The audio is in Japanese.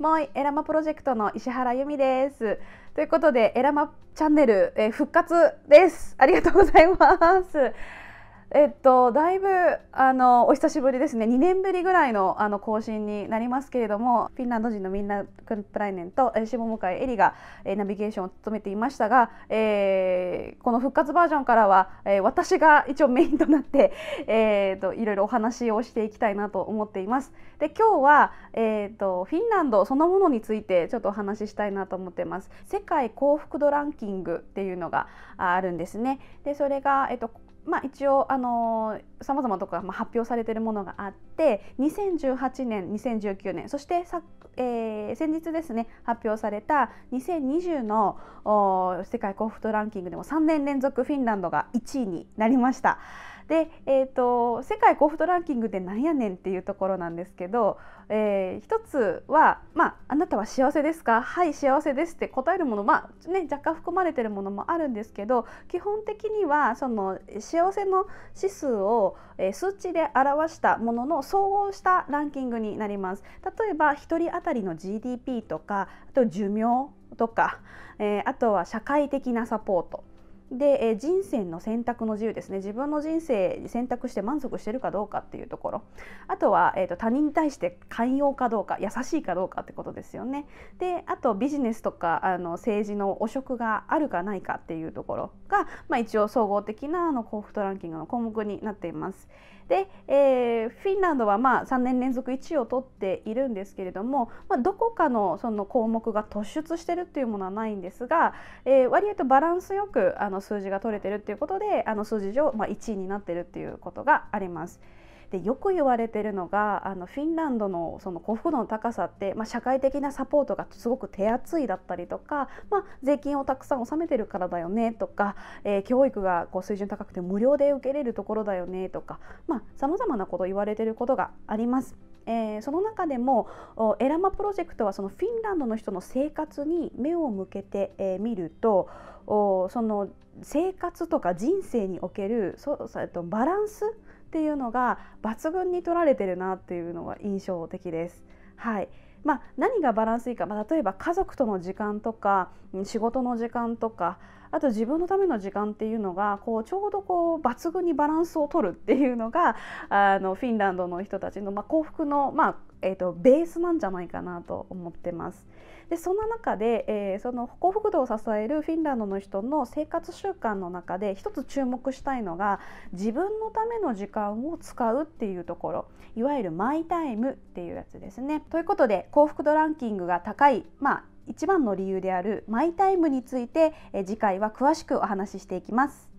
もいエラマプロジェクトの石原由美です。ということでエラマチャンネル、えー、復活です。ありがとうございます。えっと、だいぶあのお久しぶりですね2年ぶりぐらいのあの更新になりますけれどもフィンランド人のみんなクンプライネンと、下向井絵里が、えー、ナビゲーションを務めていましたが、えー、この復活バージョンからは、えー、私が一応メインとなって、えーと、といろいろお話をしていきたいなと思っています。で今日は、えーと、とフィンランドそのものについてちょっとお話ししたいなと思っています。世界幸福度ランキングっていうのがあるんですね。でそれが、えーと、とまあ、一応あのさまざまとか発表されているものがあって2018年2019年そしてさ、えー、先日ですね発表された2020の世界幸福度ランキングでも3年連続フィンランドが1位になりました。で、えーと、世界幸福度ランキングってなんやねんっていうところなんですけど、えー、一つは、まあ「あなたは幸せですか?」「はい幸せです」って答えるもの、まあね、若干含まれてるものもあるんですけど基本的にはその幸せの指数を、え数値で表したものの総合したランキングになります。例えば1人当たりの GDP とかあと寿命とか、えー、あとは社会的なサポートで、え人生の選択の自由ですね自分の人生に選択して満足してるかどうかっていうところあとは、えーと、他人に対して寛容かどうか優しいかどうかってことですよねであとビジネスとかあの政治の汚職があるかないかっていうところが、まあ、一応総合的なあの幸福度ランキングの項目になっています。で、えー、フィンランドはまあ3年連続1位を取っているんですけれども、まあ、どこかのその項目が突出してるっていうものはないんですが、えー、割とバランスよくあの数字が取れてるっていうことであの数字上、まあ、1位になってるっていうことがあります。でよく言われてるのがあのフィンランドのその幸福度の高さって、まあ、社会的なサポートがすごく手厚いだったりとか、まあ、税金をたくさん納めてるからだよねとか、えー、教育がこう水準高くて無料で受けれるところだよねとかさまざ、まなこと言われてることがあります。えー、その中でもエラマプロジェクトはそのフィンランドの人の生活に目を向けてみ、えー、見るとその生活とか人生におけるそそとバランスっていうのが抜群に取られてるなっていうのが印象的です。はい、まあ、何がバランスいいか、まあ、例えば家族との時間とか仕事の時間とかあと自分のための時間っていうのがこうちょうどこう抜群にバランスを取るっていうのがあのフィンランドの人たちの、まあ、幸福の、まあ、えーと、ベースなんじゃないかなと思ってます。でそんな中で、えー、その幸福度を支えるフィンランドの人の生活習慣の中で一つ注目したいのが自分のための時間を使うっていうところいわゆるマイタイムっていうやつですね。ということで幸福度ランキングが高い、まあ、一番の理由であるマイタイムについて、え次回は詳しくお話ししていきます。